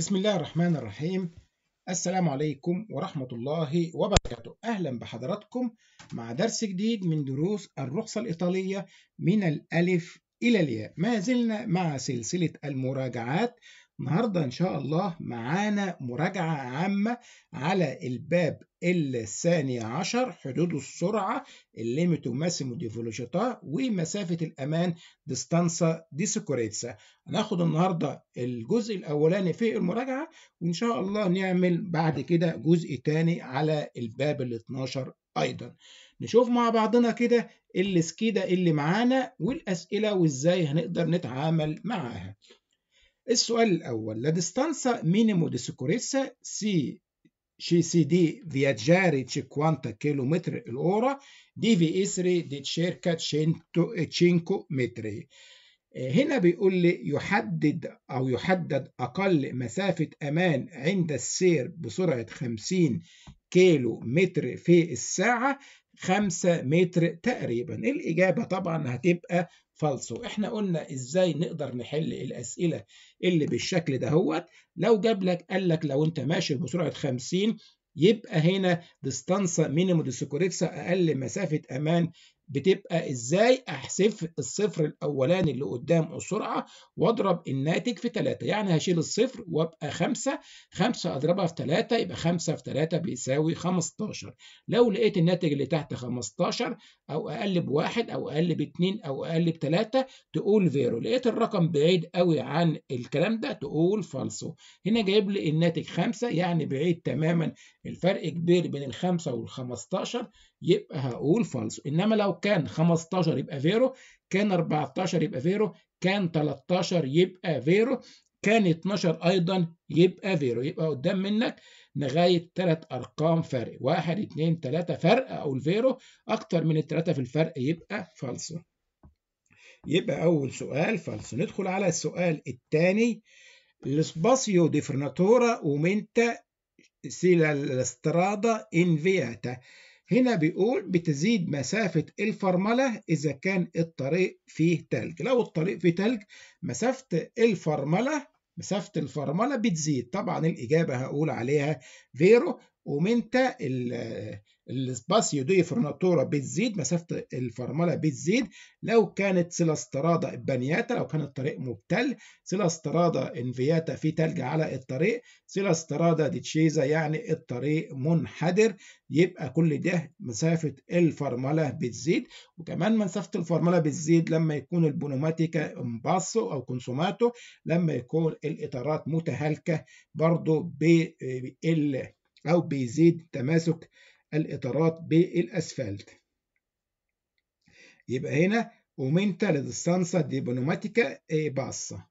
بسم الله الرحمن الرحيم السلام عليكم ورحمة الله وبركاته أهلا بحضراتكم مع درس جديد من دروس الرخصة الإيطالية من الألف إلى الياء ما زلنا مع سلسلة المراجعات النهاردة إن شاء الله معانا مراجعة عامة على الباب الثاني عشر حدود السرعة الليميت ماسيمو دي فيلوشيتا ومسافة الأمان ديستانسا دي سيكوريتسا هناخد النهاردة الجزء الأولاني في المراجعة وإن شاء الله نعمل بعد كده جزء تاني على الباب ال 12 أيضا نشوف مع بعضنا كده السكيدة اللي معانا والأسئلة وإزاي هنقدر نتعامل معاها السؤال الأول لا ديستانسا مينيمو شي سي دي فياجاري تشي كوانتا كيلومتر الأورا دي في إسري دي تشيركا تشينتو تشينكو متر هنا بيقول لي يحدد أو يحدد أقل مسافة أمان عند السير بسرعة 50 كيلو متر في الساعة 5 متر تقريبا الإجابة طبعا هتبقى فالسو احنا قلنا ازاي نقدر نحل الاسئله اللي بالشكل دهوت لو جاب لك قال لك لو انت ماشي بسرعه 50 يبقى هنا ديستانسا مينيمو دي اقل مسافه امان بتبقى ازاي احسب الصفر الاولاني اللي قدام السرعه واضرب الناتج في 3 يعني هشيل الصفر وابقى 5 5 اضربها في 3 يبقى 5 في 3 بيساوي 15 لو لقيت الناتج اللي تحت 15 او اقل بواحد او اقل باتنين او اقل بتلاتة تقول فيرو لقيت الرقم بعيد قوي عن الكلام ده تقول فالسو هنا جايب لي الناتج 5 يعني بعيد تماما الفرق كبير بين ال 5 وال 15 يبقى هقول فالس انما لو كان 15 يبقى فيرو كان 14 يبقى فيرو كان 13 يبقى فيرو كان 12 ايضا يبقى فيرو يبقى قدام منك لغايه ثلاث ارقام فرق واحد اتنين تلاته فرق او الفيرو اكتر من التلاته في الفرق يبقى فالس يبقى اول سؤال فالس ندخل على السؤال الثاني لسباسيو ديفرناتورا ومنتا سيلا لا انفياتا هنا بيقول بتزيد مسافة الفرملة إذا كان الطريق فيه تلج لو الطريق فيه تلج مسافة الفرملة مسافة الفرملة بتزيد طبعا الإجابة هقول عليها فيرو ومنتا السباسيو دي فرناتورا بتزيد مسافة الفرملة بتزيد لو كانت سيلاسترادا بانياتا لو كان الطريق مبتل سيلاسترادا انفياتا في تلج على الطريق سيلاسترادا ديتشيزا يعني الطريق منحدر يبقى كل ده مسافة الفرملة بتزيد وكمان مسافة الفرملة بتزيد لما يكون البونوماتيكا امباسو او كونسوماتو لما يكون الاطارات متهالكة برضو بال أو بيزيد تماسك الإطارات بالأسفلت يبقى هنا أومنتا لدستانسا دي بنوماتيكا باصة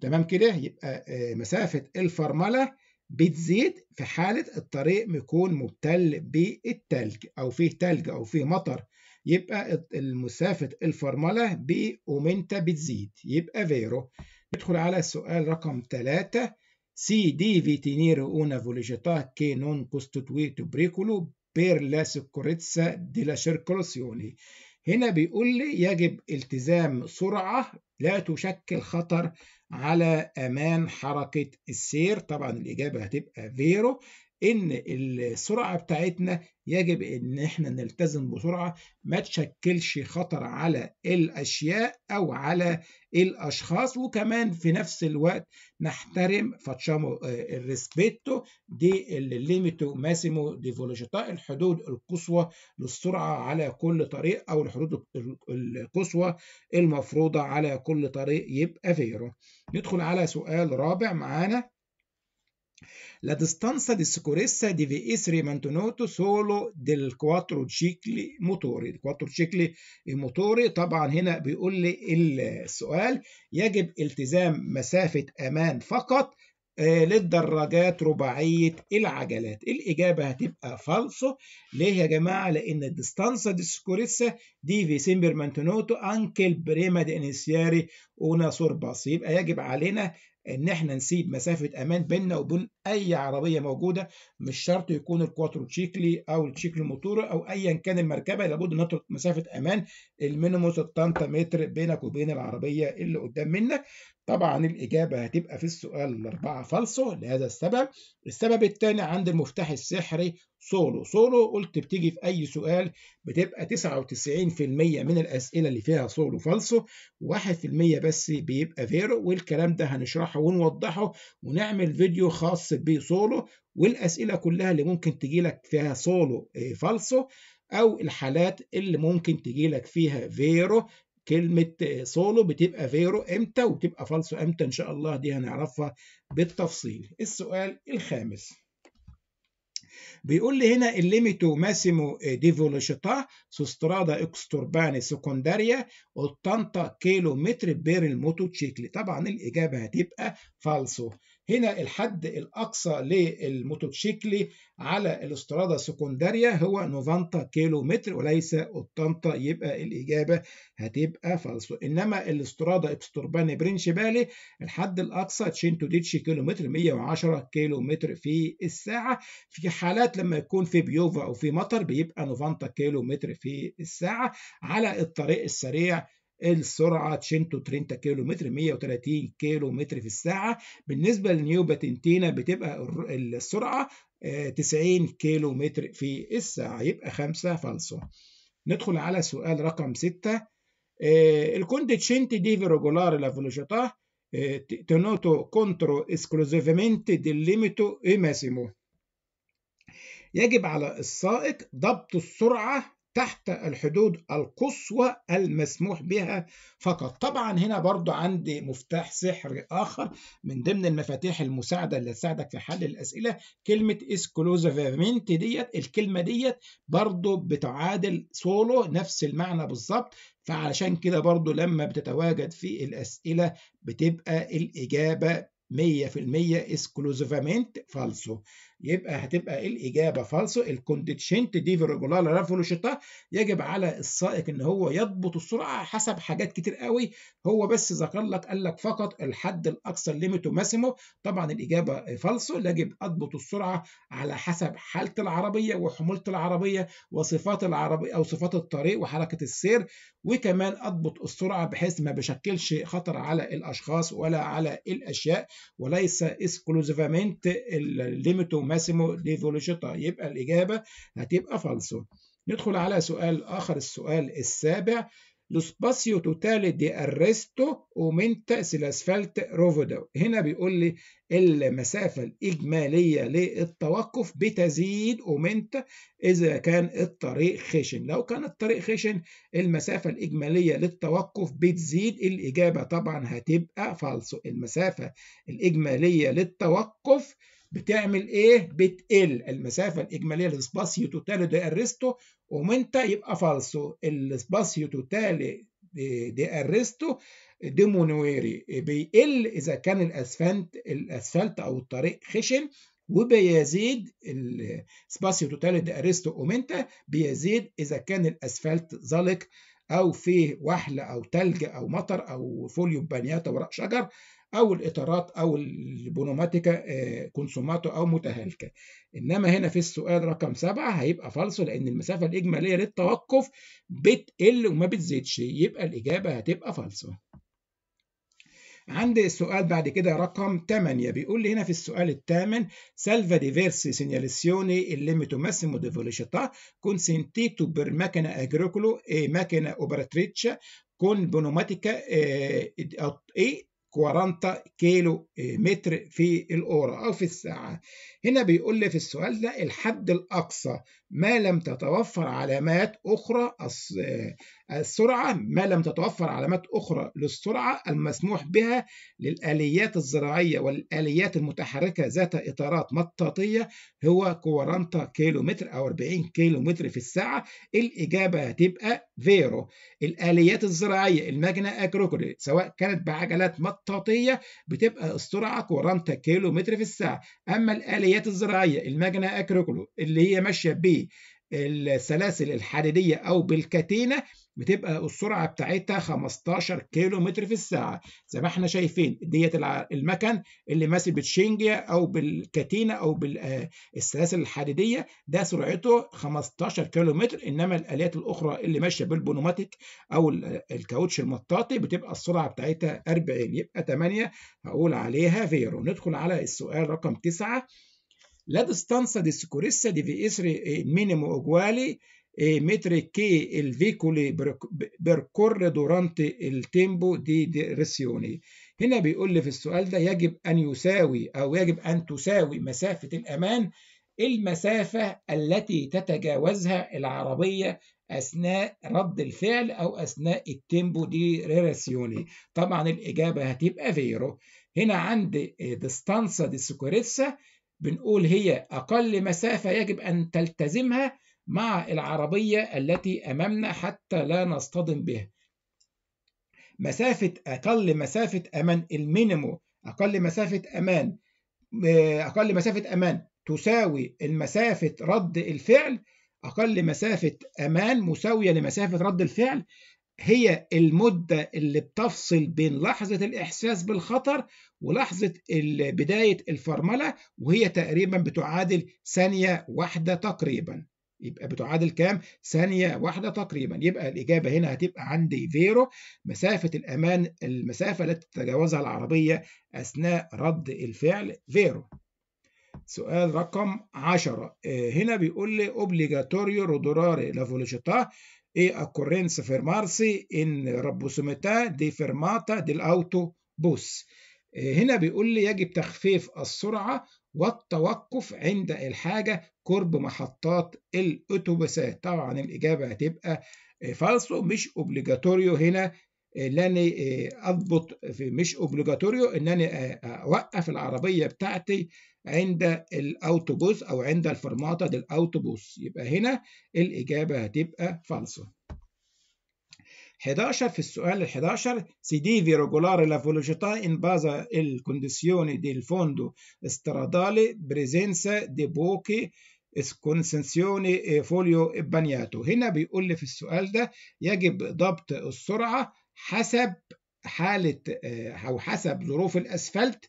تمام كده يبقى آه، مسافة الفرملة بتزيد في حالة الطريق يكون مبتل بالتلج أو فيه تلج أو فيه مطر يبقى مسافة الفرملة بأومنتا بتزيد يبقى فيرو ندخل على السؤال رقم ثلاثة سي دي فيتينير اونا فوليجيتا كي نون كوستوتويتو بريكولو بير لا سكوريتسا دي لا سيركولاسيوني هنا بيقول لي يجب التزام سرعة لا تشكل خطر على أمان حركة السير طبعا الإجابة هتبقى فيرو ان السرعه بتاعتنا يجب ان احنا نلتزم بسرعه ما تشكلش خطر على الاشياء او على الاشخاص وكمان في نفس الوقت نحترم فاتشامو آه، الريسبيتو دي الليميتو ماسيمو دي فولوجيتا طيب الحدود القصوى للسرعه على كل طريق او الحدود القصوى المفروضه على كل طريق يبقى فيرو ندخل على سؤال رابع معانا La distanza di sicurezza deve essere mantenuta solo del quattro cicli موتوري quattro cicli موتوري طبعا هنا بيقول لي السؤال يجب التزام مسافة أمان فقط للدراجات رباعية العجلات الإجابة هتبقى فالصة ليه يا جماعة لأن الديستانسا دي سكوريسا في سيمبر مانتونوتو أنكل بريما دي انسياري أونا سورباس يبقى يجب علينا ان احنا نسيب مسافه امان بيننا وبين اي عربيه موجوده مش شرط يكون الكواترو تشيكلي او التشيكلي موتور او ايا كان المركبه لابد ان نترك مسافه امان المينيموم 6 متر بينك وبين العربيه اللي قدام منك طبعا الإجابة هتبقى في السؤال الأربعة فالصو لهذا السبب السبب الثاني عند المفتاح السحري سولو سولو قلت بتيجي في أي سؤال بتبقى 99% من الأسئلة اللي فيها سولو فالصو 1% بس بيبقى فيرو والكلام ده هنشرحه ونوضحه ونعمل فيديو خاص بسولو والأسئلة كلها اللي ممكن تجيلك فيها سولو آه، فالصو أو الحالات اللي ممكن تجيلك فيها فيرو كلمة سولو بتبقى فيرو امتى وتبقى فالسو امتى ان شاء الله دي هنعرفها بالتفصيل السؤال الخامس بيقول لي هنا الليميتو ماسيمو ديفولوشيتا سوسترادا اكستورباني سكوندريا 80 كيلو متر بير الموتو تشيكلي طبعا الاجابه هتبقى فالسو هنا الحد الأقصى للموتوتشيكلي على الاسترادة السكندرية هو 90 كيلو متر وليس 80 يبقى الإجابة هتبقى فالسو إنما الاسترادة ابستورباني برينشبالي الحد الأقصى تشينتو ديتشي كيلو متر 110 كيلو متر في الساعة في حالات لما يكون في بيوفا أو في مطر بيبقى 90 كيلو متر في الساعة على الطريق السريع السرعة 130 كيلو متر 130 كيلو متر في الساعة بالنسبة لنيو باتنتينا بتبقى السرعة 90 آه، كيلو متر في الساعة يبقى 5 فالسو ندخل على سؤال رقم 6 دي في ريجولار لا فيلوجيتاه تنوتو كونترو esclusivamente دي ليميتو e massimo يجب على السائق ضبط السرعة تحت الحدود القصوى المسموح بها فقط طبعا هنا برضو عندي مفتاح سحر آخر من ضمن المفاتيح المساعدة اللي تساعدك في حل الأسئلة كلمة اسكلوزافيرمنت ديت الكلمة ديت برضو بتعادل سولو نفس المعنى بالظبط فعلشان كده برضو لما بتتواجد في الأسئلة بتبقى الإجابة 100% اسكلوزيفامنت فالسو يبقى هتبقى الإجابة فالسو الكونديشنت دي فيرجولار رافولوشيتا يجب على السائق إن هو يضبط السرعة حسب حاجات كتير قوي هو بس ذكر لك قال لك فقط الحد الأقصى ليميتو ماسيمو طبعا الإجابة فالسو يجب أضبط السرعة على حسب حالة العربية وحمولة العربية وصفات العربية أو صفات الطريق وحركة السير وكمان أضبط السرعة بحيث ما بشكلش خطر على الأشخاص ولا على الأشياء وليس اسكلوزيفامنت الليميتو ماسيمو دي فولوشيتا يبقى الإجابة هتبقى فالسو ندخل على سؤال آخر السؤال السابع lo توتالي دي أرستو ومنتا aumenta se هنا بيقول لي المسافة الإجمالية للتوقف بتزيد ومنتا إذا كان الطريق خشن لو كان الطريق خشن المسافة الإجمالية للتوقف بتزيد الإجابة طبعا هتبقى فالسو المسافة الإجمالية للتوقف بتعمل ايه بتقل المسافه الاجماليه للسباسيو توتالي دي ارستو ومنتا يبقى فالسو السباسيو توتالي دي ارستو ديمونويري بيقل اذا كان الاسفلت الاسفلت او الطريق خشن وبيزيد السباسيو توتالي دي ارستو اومنتا بيزيد اذا كان الاسفلت زلق أو في وحل أو تلج أو مطر أو فوليو بانياتا وراء شجر أو الإطارات أو البونوماتيكا آه، كونسوماتو أو متهالكة إنما هنا في السؤال رقم سبعة هيبقى فالص لأن المسافة الإجمالية للتوقف بتقل وما بتزيدش يبقى الإجابة هتبقى فالصه عندي السؤال بعد كده رقم 8 بيقول لي هنا في السؤال الثامن سالفا ديفيرسي سينياليسيوني الليميتوماسيمو دي فيلوشيتà كونسنتيتو بير ماكينا اجريكولو اي ماكينا اوبراتريتشا كون بنوماتيكا اي 40 كيلو متر في الأورا أو في الساعة هنا بيقول لي في السؤال ده الحد الأقصى ما لم تتوفر علامات أخرى السرعة ما لم تتوفر علامات أخرى للسرعة المسموح بها للآليات الزراعية والآليات المتحركة ذات إطارات مطاطية هو 40 كيلومتر أو 40 كيلومتر في الساعة الإجابة هتبقى فيرو الآليات الزراعية الماجنا أجروكولي سواء كانت بعجلات مطاطية بتبقى السرعة 40 كيلومتر في الساعة أما الآليات الزراعية الماجنا أجروكولو اللي هي ماشية بيه بالسلاسل الحديدية أو بالكتينة بتبقى السرعة بتاعتها 15 كيلو متر في الساعة زي ما احنا شايفين ديت المكن اللي ماسك بالشينجيا أو بالكتينة أو بالسلاسل آه، الحديدية ده سرعته 15 كيلو متر إنما الآليات الأخرى اللي ماشية بالبونوماتيك أو الكاوتش المطاطي بتبقى السرعة بتاعتها 40 يبقى 8 هقول عليها فيرو ندخل على السؤال رقم 9 لا ديستانسا دي سكوريسا دي في minimo إيه، مينيمو mentre إيه، متر كي الفيكولي بيركور دورانت التيمبو دي ديريسيوني هنا بيقول لي في السؤال ده يجب أن يساوي أو يجب أن تساوي مسافة الأمان المسافة التي تتجاوزها العربية أثناء رد الفعل أو أثناء التيمبو دي ريراسيوني طبعا الإجابة هتبقى فيرو هنا عندي إيه، ديستانسا دي سكوريتسا بنقول هي أقل مسافة يجب أن تلتزمها مع العربية التي أمامنا حتى لا نصطدم بها مسافة أقل مسافة أمان المينيمو أقل مسافة أمان آه، أقل مسافة أمان تساوي المسافة رد الفعل أقل مسافة أمان مساوية لمسافة رد الفعل هي المدة اللي بتفصل بين لحظة الإحساس بالخطر ولحظة بداية الفرملة وهي تقريبا بتعادل ثانية واحدة تقريبا يبقى بتعادل كام؟ ثانية واحدة تقريبا يبقى الإجابة هنا هتبقى عندي فيرو مسافة الأمان المسافة التي تتجاوزها العربية أثناء رد الفعل فيرو سؤال رقم 10 آه، هنا بيقول لي اوبليجاتوريو رودوراري لا e occorrenza fermarsi in rabbusumità دي فرماتا dell'autobus. هنا بيقول لي يجب تخفيف السرعة والتوقف عند الحاجة قرب محطات الأتوبيسات طبعا الإجابة هتبقى فالسو مش أوبليجاتوريو هنا انا إيه، اضبط في مش اوبليجاتوريو ان انا إيه، اوقف العربيه بتاعتي عند الاوتوبوس او عند الفرماطه للاوتوبوس يبقى هنا الاجابه هتبقى فالصه 11 في السؤال ال 11 سي في ريجولار لا فولوجيتا ان بازا الكونديسيوني condizioni del استرادالي بريزنسا دي بوكي poche فوليو بانياتو هنا بيقول لي في السؤال ده يجب ضبط السرعة حسب حالة آه، أو حسب ظروف الأسفلت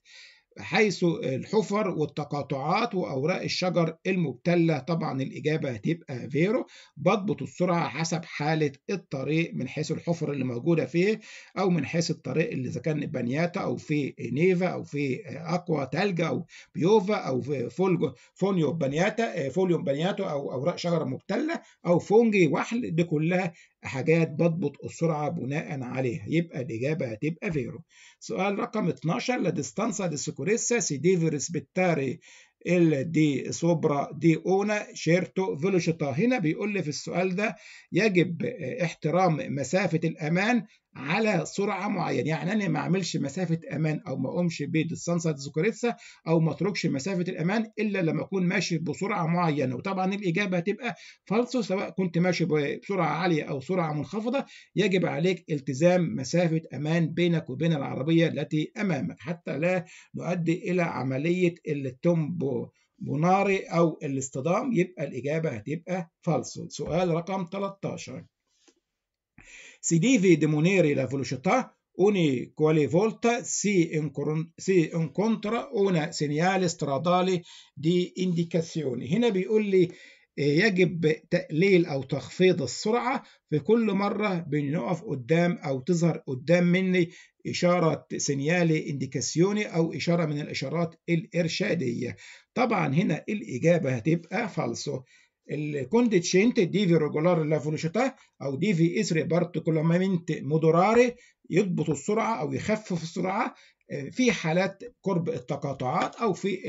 حيث الحفر والتقاطعات وأوراق الشجر المبتلة طبعا الإجابة هتبقى فيرو بضبط السرعة حسب حالة الطريق من حيث الحفر اللي موجودة فيه أو من حيث الطريق اللي إذا كان بنياتا أو في نيفا أو في أقوى تلج أو بيوفا أو في فولجو فونيو بنياتا آه، فوليوم بنياتو أو أوراق شجرة مبتلة أو فونجي وحل دي كلها حاجات بضبط السرعة بناء عليها يبقى الإجابة هتبقى فيرو سؤال رقم 12 لا دي di سي ديفرس بالتاري ال دي di دي اونا شيرتو فيلوشيتا هنا بيقول لي في السؤال ده يجب احترام مسافة الأمان على سرعه معينه يعني انا ما اعملش مسافه امان او ما اقومش بالسانسا زوكريتسا او ما اتركش مسافه الامان الا لما اكون ماشي بسرعه معينه وطبعا الاجابه هتبقى فالصو سواء كنت ماشي بسرعه عاليه او سرعه منخفضه يجب عليك التزام مسافه امان بينك وبين العربيه التي امامك حتى لا نؤدي الى عمليه التومبو بناري او الاصطدام يبقى الاجابه هتبقى فالصو سؤال رقم 13 Si deve demonere la velocità, ogni quale volta si, incontra un segnale stradale di indicazioni هنا بيقول لي يجب تقليل أو تخفيض السرعة في كل مرة بنقف قدام أو تظهر قدام مني إشارة سينيالي إنديكاسيوني أو إشارة من الإشارات الإرشادية طبعا هنا الإجابة هتبقى فالسو دي في ريجولار لا فولوشيتا او في اسري بارتيكولامنت مودوراري يضبط السرعه او يخفف السرعه في حالات قرب التقاطعات او في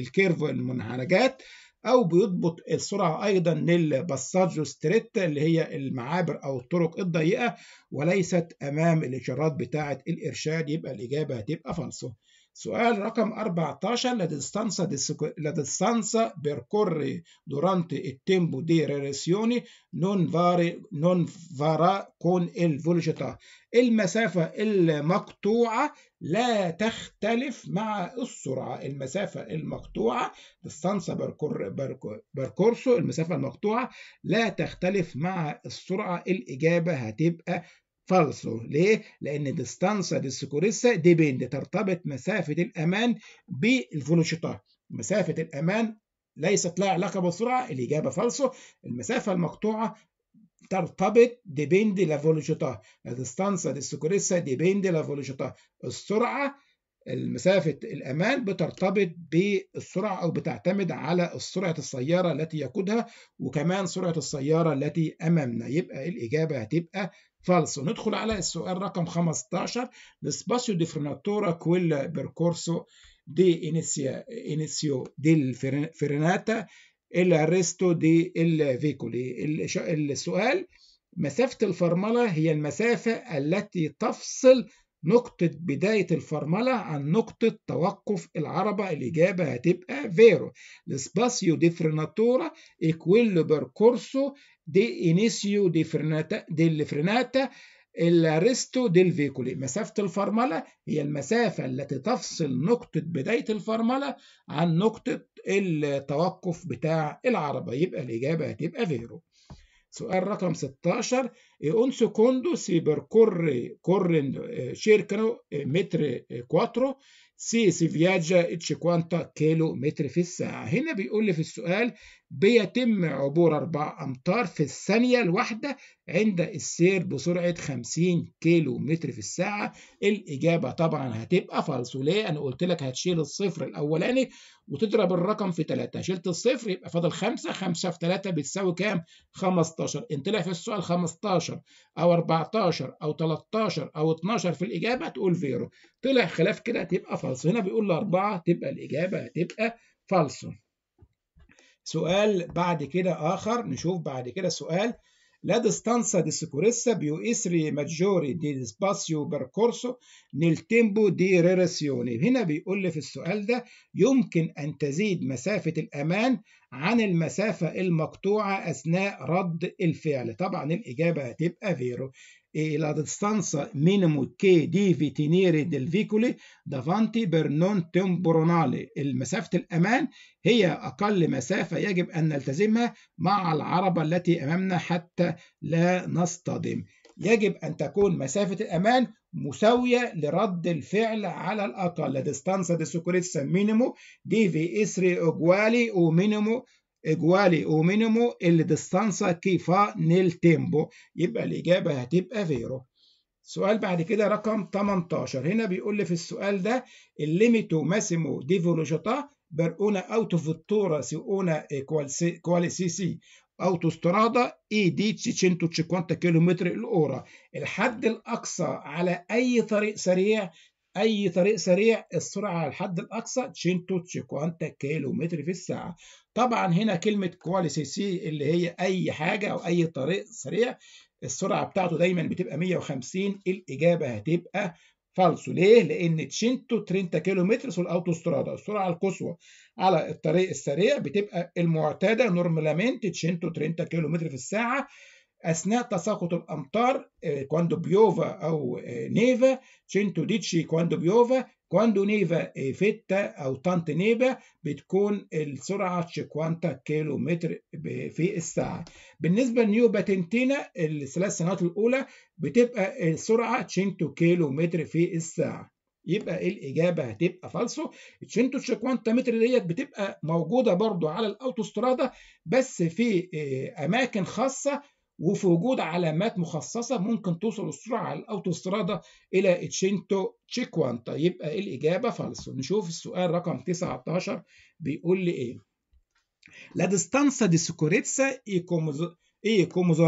الكيرف المنهرجات او بيضبط السرعه ايضا للباساجو ستريت اللي هي المعابر او الطرق الضيقه وليست امام الاشارات بتاعه الارشاد يبقى الاجابه هتبقى فالصو سؤال رقم 14 لا ديستانسا لا ديستانسا بيركوري دورانتي التيمبو دي ريسيوني نون فاري نون فارا كون الفولجيتا المسافه المقطوعه لا تختلف مع السرعه المسافه المقطوعه ديستانسا بيركور بيركورسو المسافه المقطوعه لا تختلف مع السرعه الاجابه هتبقى فالسو ليه؟ لأن ديستانسا دي سيكوريسا ديبند ترتبط مسافة الأمان بالفولوشيتا مسافة الأمان ليست لها علاقة بالسرعة الإجابة فالسو المسافة المقطوعة ترتبط ديبند لا ديستانسا دي سيكوريسا ديبند لا السرعة المسافة الأمان بترتبط بالسرعة أو بتعتمد على سرعة السيارة التي يقودها وكمان سرعة السيارة التي أمامنا يبقى الإجابة هتبقى فالس ندخل على السؤال رقم 15 لسباسيو دي فرناتورا كويلا بيركورسو دي انيسيا انيسيو دي فرناتا ريستو دي الفيكولي السؤال مسافة الفرملة هي المسافة التي تفصل نقطة بداية الفرملة عن نقطة توقف العربة الإجابة هتبقى فيرو لسباسيو دي فرناتورا إكويلو بيركورسو دي انيسيو دي فرناتا دي فرناتا الارستو دي الفيكولي مسافة الفرملة هي المسافة التي تفصل نقطة بداية الفرملة عن نقطة التوقف بتاع العربة يبقى الإجابة هتبقى فيرو سؤال رقم 16 اون سكوندو سي بركورري كورن شيركنو متر كواترو سي سي فياجا اتش كوانتا كيلو متر في الساعة هنا بيقول لي في السؤال بيتم عبور 4 أمتار في الثانية الواحدة عند السير بسرعة 50 كيلو متر في الساعة الإجابة طبعا هتبقى فالس وليه أنا قلت لك هتشيل الصفر الأولاني وتضرب الرقم في 3 شلت الصفر يبقى فاضل 5 5 في 3 بتساوي كام 15 إن طلع في السؤال 15 أو 14 أو 13 أو 12 في الإجابة تقول فيرو طلع خلاف كده تبقى فالس هنا بيقول 4 تبقى الإجابة هتبقى فالص سؤال بعد كده آخر نشوف بعد كده سؤال لا ديستانسا دي سكوريسا بيو إسري ماجوري دي سباسيو بيركورسو نيل تيمبو دي ريرسيوني هنا بيقول لي في السؤال ده يمكن أن تزيد مسافة الأمان عن المسافة المقطوعة أثناء رد الفعل. طبعا الإجابة هتبقى فيرو. e la distanza minimo K di Vitinere del فيكولي دافانتي بير نون تمبرونالي مسافة الأمان هي أقل مسافة يجب أن نلتزمها مع العربة التي أمامنا حتى لا نصطدم يجب أن تكون مسافة الأمان مساوية لرد الفعل على الأقل لا ديستانسا دي سكوريتسا مينيمو دي في إسري أجوالي أو اجوالي ومينيمو اللي ديستانسا كيفا نيل تيمبو يبقى الإجابة هتبقى فيرو سؤال بعد كده رقم 18 هنا بيقول لي في السؤال ده الليميتو ماسيمو ديفولوجيتا فيلوجيتا اوتو فيتورا سي اونا كوالي سي سي اوتوسترادا اي دي 650 كيلومتر الاورا الحد الاقصى على اي طريق سريع اي طريق سريع السرعه على الحد الاقصى 650 كيلومتر في الساعه طبعا هنا كلمة كواليسي سي اللي هي أي حاجة أو أي طريق سريع السرعة بتاعته دايما بتبقى 150 الإجابة هتبقى فالسو ليه؟ لأن تشينتو 30 كيلومتر الأوتوسترادا السرعة القصوى على الطريق السريع بتبقى المعتادة نورمالمنت تشينتو 30 كيلومتر في الساعة اثناء تساقط الامطار آه، كواندو بيوفا او آه، نيفا تشينتو ديتشي كواندو بيوفا كواندو نيفا فيتا أو طنط نيفا بتكون السرعة تشيكوانتا كيلو متر في الساعة بالنسبة لنيو باتنتينا الثلاث سنوات الأولى بتبقى السرعة تشينتو كيلو متر في الساعة يبقى الإجابة هتبقى فالسو تشينتو تشيكوانتا متر ديت بتبقى موجودة برضو على الأوتوسترادة بس في أماكن خاصة وفي وجود علامات مخصصة ممكن توصل السرعة على الأوتوسترادة إلى تشينتو تشيكوانتا يبقى إيه الإجابة فالص نشوف السؤال رقم 19 بيقول لي إيه لا ديستانسا دي سيكوريتسا e إيه come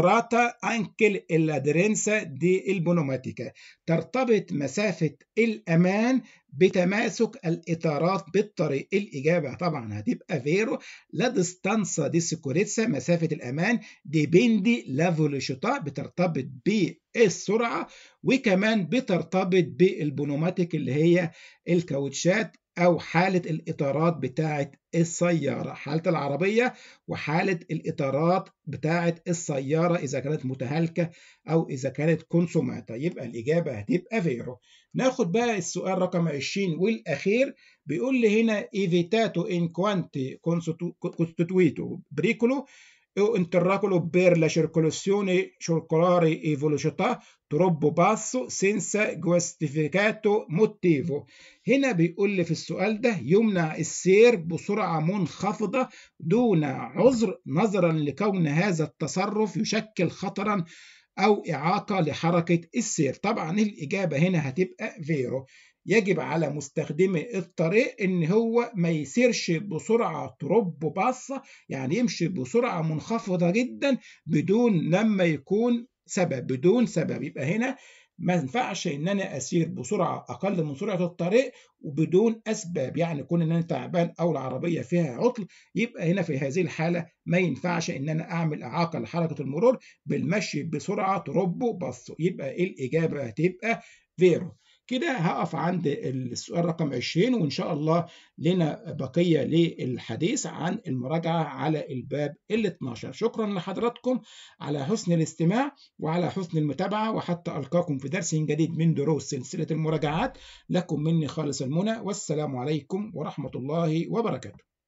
أنكل anche دي dell'bonomatica ترتبط مسافة الأمان بتماسك الإطارات بالطريق الإجابة طبعا هتبقى فيرو لا ديستانسا دي سيكوريتسا مسافة الأمان دي بيندي لا فولوشيتا بترتبط بالسرعة وكمان بترتبط بالبونوماتيك اللي هي الكاوتشات أو حالة الإطارات بتاعة السيارة حالة العربية وحالة الإطارات بتاعة السيارة إذا كانت متهالكة أو إذا كانت كونسوماتا يبقى الإجابة هتبقى فيرو ناخد بقى السؤال رقم 20 والأخير بيقول لي هنا إيفيتاتو إن كوانتي كونستويتو بريكولو او e interraculo per la circolazione circolare e velocità troppo basso senza giustificato motivo هنا بيقول لي في السؤال ده يمنع السير بسرعة منخفضة دون عذر نظرا لكون هذا التصرف يشكل خطرا أو إعاقة لحركة السير طبعا الإجابة هنا هتبقى فيرو يجب على مستخدمي الطريق ان هو ما يسيرش بسرعه تروب باصه يعني يمشي بسرعه منخفضه جدا بدون لما يكون سبب بدون سبب يبقى هنا ما ينفعش ان انا اسير بسرعه اقل من سرعه الطريق وبدون اسباب يعني كون ان انا تعبان او العربيه فيها عطل يبقى هنا في هذه الحاله ما ينفعش ان انا اعمل اعاقه لحركه المرور بالمشي بسرعه تربه بصه يبقى إيه الاجابه هتبقى فيرو كده هقف عند السؤال رقم 20 وإن شاء الله لنا بقية للحديث عن المراجعة على الباب ال 12 شكرا لحضراتكم على حسن الاستماع وعلى حسن المتابعة وحتى ألقاكم في درس جديد من دروس سلسلة المراجعات لكم مني خالص المنى والسلام عليكم ورحمة الله وبركاته